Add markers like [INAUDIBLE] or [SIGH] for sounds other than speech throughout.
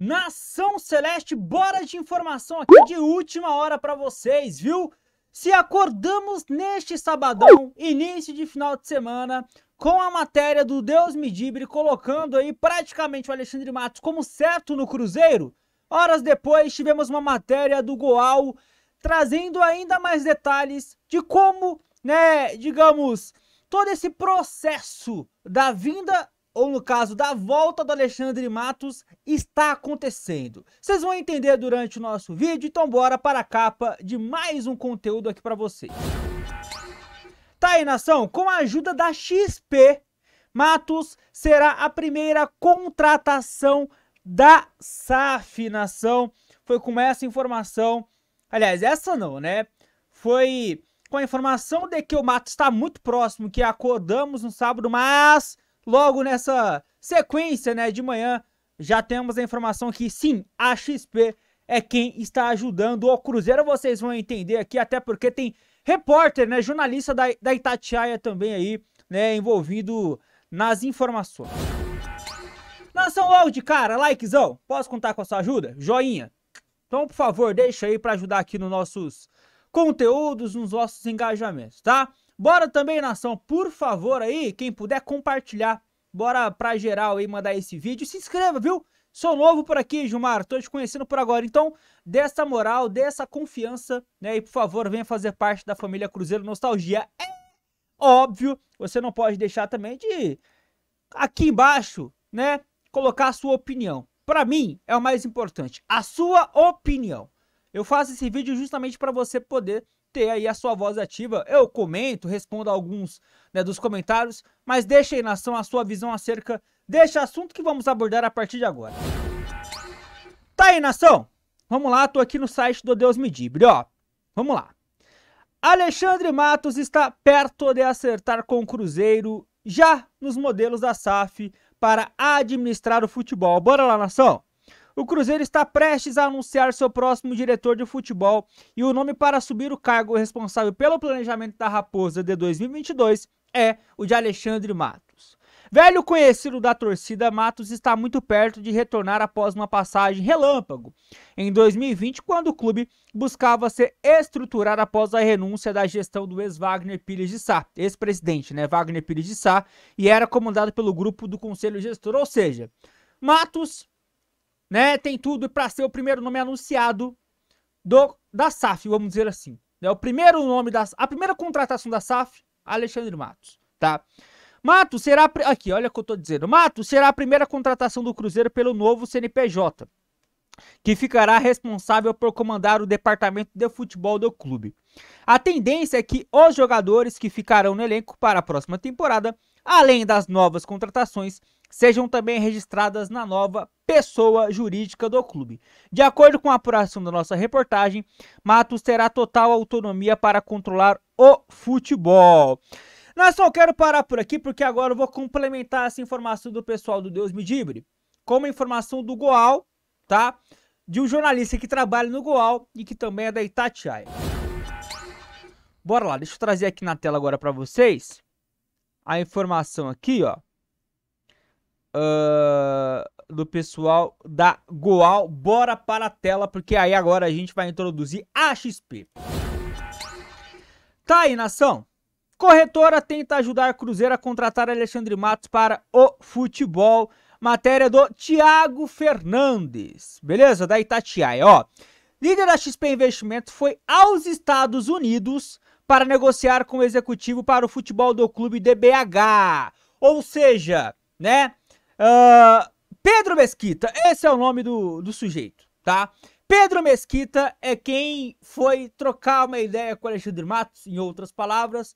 Nação Celeste, bora de informação aqui de última hora para vocês, viu? Se acordamos neste sabadão, início de final de semana, com a matéria do Deus Medibre colocando aí praticamente o Alexandre Matos como certo no Cruzeiro, horas depois tivemos uma matéria do Goal trazendo ainda mais detalhes de como, né, digamos, todo esse processo da vinda ou no caso da volta do Alexandre Matos, está acontecendo. Vocês vão entender durante o nosso vídeo, então bora para a capa de mais um conteúdo aqui para vocês. Tá aí, nação? Com a ajuda da XP, Matos será a primeira contratação da SAF, nação. Foi com essa informação, aliás, essa não, né? Foi com a informação de que o Matos está muito próximo, que acordamos no sábado, mas logo nessa sequência, né, de manhã, já temos a informação que sim, a XP é quem está ajudando o Cruzeiro. Vocês vão entender aqui, até porque tem repórter, né, jornalista da, da Itatiaia também aí, né, envolvido nas informações. Nação de cara, likezão, posso contar com a sua ajuda? Joinha. Então, por favor, deixa aí para ajudar aqui nos nossos conteúdos, nos nossos engajamentos, tá? Bora também, nação, por favor aí, quem puder compartilhar. Bora pra geral aí mandar esse vídeo. Se inscreva, viu? Sou novo por aqui, Gilmar, tô te conhecendo por agora. Então, dê essa moral, dê essa confiança, né? E por favor, venha fazer parte da família Cruzeiro Nostalgia. É óbvio, você não pode deixar também de aqui embaixo, né, colocar a sua opinião. Para mim é o mais importante, a sua opinião. Eu faço esse vídeo justamente para você poder ter aí a sua voz ativa. Eu comento, respondo alguns né, dos comentários, mas deixa aí, nação, a sua visão acerca deste assunto que vamos abordar a partir de agora. Tá aí, nação! Vamos lá, tô aqui no site do Deus Medibre, ó. Vamos lá. Alexandre Matos está perto de acertar com o Cruzeiro já nos modelos da SAF para administrar o futebol. Bora lá, nação! O Cruzeiro está prestes a anunciar seu próximo diretor de futebol e o nome para subir o cargo responsável pelo planejamento da Raposa de 2022 é o de Alexandre Matos. Velho conhecido da torcida, Matos está muito perto de retornar após uma passagem relâmpago em 2020, quando o clube buscava se estruturar após a renúncia da gestão do ex-Wagner Pires de Sá, ex-presidente, né, Wagner Pires de Sá, e era comandado pelo grupo do Conselho Gestor, ou seja, Matos né? Tem tudo para ser o primeiro nome anunciado do da SAF, vamos dizer assim. é O primeiro nome da a primeira contratação da SAF, Alexandre Matos, tá? Matos será aqui, olha o que eu tô dizendo. Matos será a primeira contratação do Cruzeiro pelo novo CNPJ, que ficará responsável por comandar o departamento de futebol do clube. A tendência é que os jogadores que ficarão no elenco para a próxima temporada, além das novas contratações, sejam também registradas na nova pessoa jurídica do clube. De acordo com a apuração da nossa reportagem, Matos terá total autonomia para controlar o futebol. Nossa, é só quero parar por aqui porque agora eu vou complementar essa informação do pessoal do Deus Me com uma informação do Goal, tá? De um jornalista que trabalha no Goal e que também é da Itatiaia. Bora lá, deixa eu trazer aqui na tela agora para vocês a informação aqui, ó uh, do pessoal da Goal. Bora para a tela, porque aí agora a gente vai introduzir a XP. Tá aí, nação. Corretora tenta ajudar Cruzeiro a contratar Alexandre Matos para o futebol. Matéria do Tiago Fernandes. Beleza? Da Itatiaia, ó. Líder da XP Investimentos foi aos Estados Unidos para negociar com o executivo para o futebol do clube DBH. Ou seja, né? Ah, Pedro Mesquita, esse é o nome do, do sujeito, tá? Pedro Mesquita é quem foi trocar uma ideia com Alexandre Matos, em outras palavras,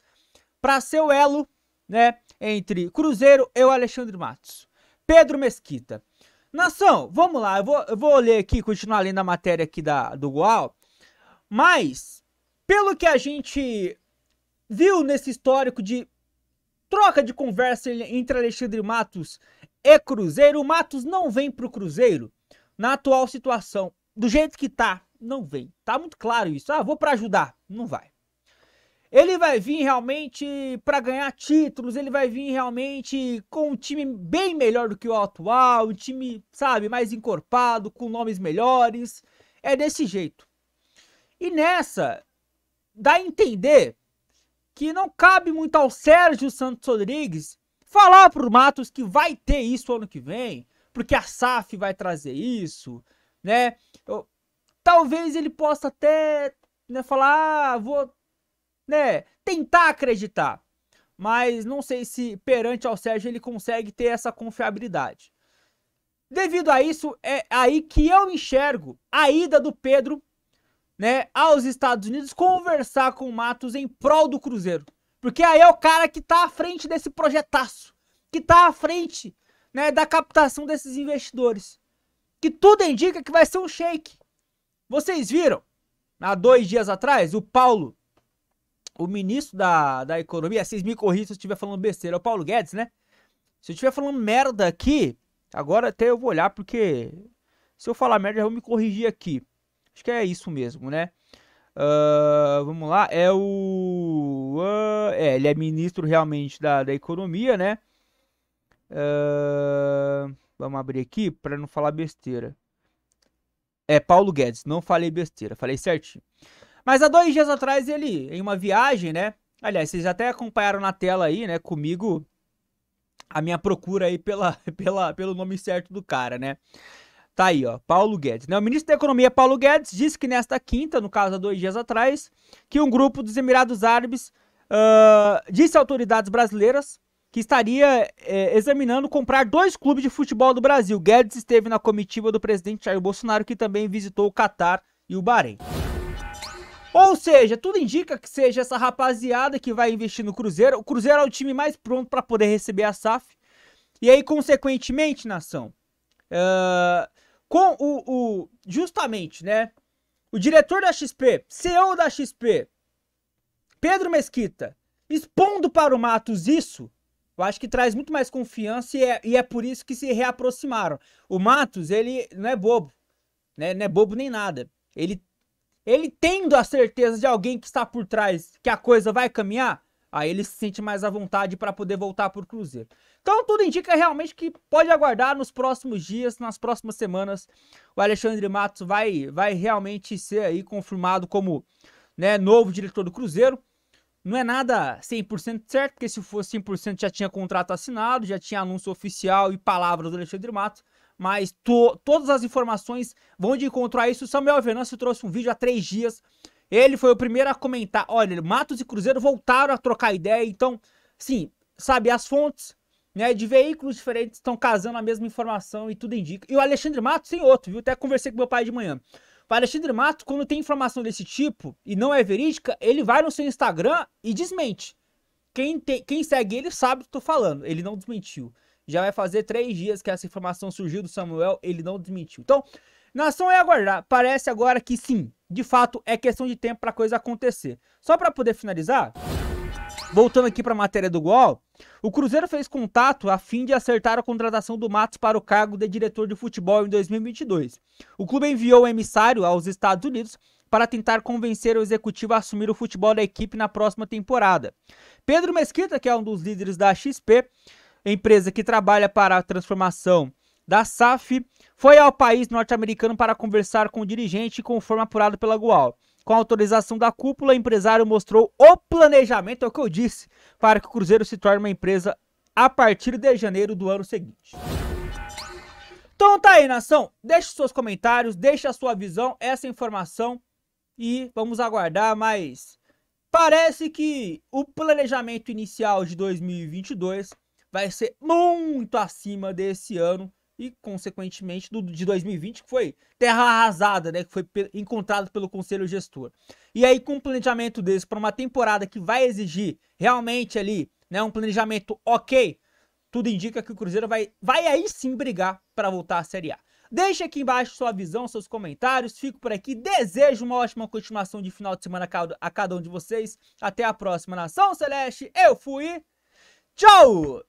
para ser o elo, né, entre Cruzeiro e o Alexandre Matos. Pedro Mesquita. Nação, vamos lá, eu vou, eu vou ler aqui, continuar lendo a matéria aqui da, do Goal, mas, pelo que a gente viu nesse histórico de troca de conversa entre Alexandre Matos e Cruzeiro. O Matos não vem pro Cruzeiro na atual situação. Do jeito que tá, não vem. Tá muito claro isso. Ah, vou para ajudar. Não vai. Ele vai vir realmente para ganhar títulos, ele vai vir realmente com um time bem melhor do que o atual, um time, sabe, mais encorpado, com nomes melhores. É desse jeito. E nessa, dá a entender que não cabe muito ao Sérgio Santos Rodrigues falar pro Matos que vai ter isso ano que vem, porque a SAF vai trazer isso, né? Eu, talvez ele possa até né, falar, ah, vou né, tentar acreditar. Mas não sei se perante ao Sérgio ele consegue ter essa confiabilidade. Devido a isso, é aí que eu enxergo a ida do Pedro né, aos Estados Unidos conversar com o Matos em prol do Cruzeiro. Porque aí é o cara que tá à frente desse projetaço, que tá à frente né, da captação desses investidores. Que tudo indica que vai ser um shake. Vocês viram, há dois dias atrás, o Paulo, o ministro da, da Economia, vocês me corrigem se eu estiver falando besteira, é o Paulo Guedes, né? Se eu estiver falando merda aqui, agora até eu vou olhar, porque se eu falar merda, eu vou me corrigir aqui. Acho que é isso mesmo, né? Uh, vamos lá, é o. Uh, é, ele é ministro realmente da, da economia, né? Uh, vamos abrir aqui para não falar besteira. É Paulo Guedes, não falei besteira, falei certinho. Mas há dois dias atrás ele, em uma viagem, né? Aliás, vocês até acompanharam na tela aí, né, comigo, a minha procura aí pela, [LAUGHS] pela, pelo nome certo do cara, né? Tá aí, ó, Paulo Guedes. Né? O ministro da Economia, Paulo Guedes, disse que nesta quinta, no caso há dois dias atrás, que um grupo dos Emirados Árabes uh, disse a autoridades brasileiras que estaria eh, examinando comprar dois clubes de futebol do Brasil. Guedes esteve na comitiva do presidente Jair Bolsonaro, que também visitou o Catar e o Bahrein. Ou seja, tudo indica que seja essa rapaziada que vai investir no Cruzeiro. O Cruzeiro é o time mais pronto para poder receber a SAF. E aí, consequentemente, nação, uh, com o, o justamente, né? O diretor da XP, CEO da XP, Pedro Mesquita, expondo para o Matos isso, eu acho que traz muito mais confiança e é, e é por isso que se reaproximaram. O Matos, ele não é bobo, né? Não é bobo nem nada. Ele, ele tendo a certeza de alguém que está por trás que a coisa vai caminhar, Aí ele se sente mais à vontade para poder voltar para o Cruzeiro. Então tudo indica realmente que pode aguardar nos próximos dias, nas próximas semanas. O Alexandre Matos vai, vai realmente ser aí confirmado como né, novo diretor do Cruzeiro. Não é nada 100% certo, porque se fosse 100% já tinha contrato assinado, já tinha anúncio oficial e palavras do Alexandre Matos. Mas to, todas as informações vão de encontro a isso. Samuel Samuel Venâncio trouxe um vídeo há três dias ele foi o primeiro a comentar: olha, Matos e Cruzeiro voltaram a trocar ideia. Então, sim, sabe, as fontes né, de veículos diferentes estão casando a mesma informação e tudo indica. E o Alexandre Matos tem outro, viu? Até conversei com meu pai de manhã. O Alexandre Matos, quando tem informação desse tipo e não é verídica, ele vai no seu Instagram e desmente. Quem, te, quem segue ele sabe o que eu tô falando. Ele não desmentiu. Já vai fazer três dias que essa informação surgiu do Samuel, ele não desmentiu. Então, na ação é aguardar. Parece agora que sim, de fato, é questão de tempo para a coisa acontecer. Só para poder finalizar, voltando aqui para a matéria do Gol, o Cruzeiro fez contato a fim de acertar a contratação do Matos para o cargo de diretor de futebol em 2022. O clube enviou o emissário aos Estados Unidos para tentar convencer o executivo a assumir o futebol da equipe na próxima temporada. Pedro Mesquita, que é um dos líderes da XP, empresa que trabalha para a transformação da SAF, foi ao país norte-americano para conversar com o dirigente, conforme apurado pela Gual. Com a autorização da cúpula, o empresário mostrou o planejamento, é o que eu disse, para que o Cruzeiro se torne uma empresa a partir de janeiro do ano seguinte. Então tá aí, nação. Deixe seus comentários, deixe a sua visão, essa informação e vamos aguardar mas Parece que o planejamento inicial de 2022 vai ser muito acima desse ano e, consequentemente, do, de 2020, que foi terra arrasada, né? Que foi encontrado pelo Conselho Gestor. E aí, com um planejamento desse para uma temporada que vai exigir realmente ali, né? Um planejamento ok, tudo indica que o Cruzeiro vai, vai aí sim brigar para voltar à Série A. Deixe aqui embaixo sua visão, seus comentários. Fico por aqui. Desejo uma ótima continuação de final de semana a cada um de vocês. Até a próxima, Nação Celeste. Eu fui. Tchau!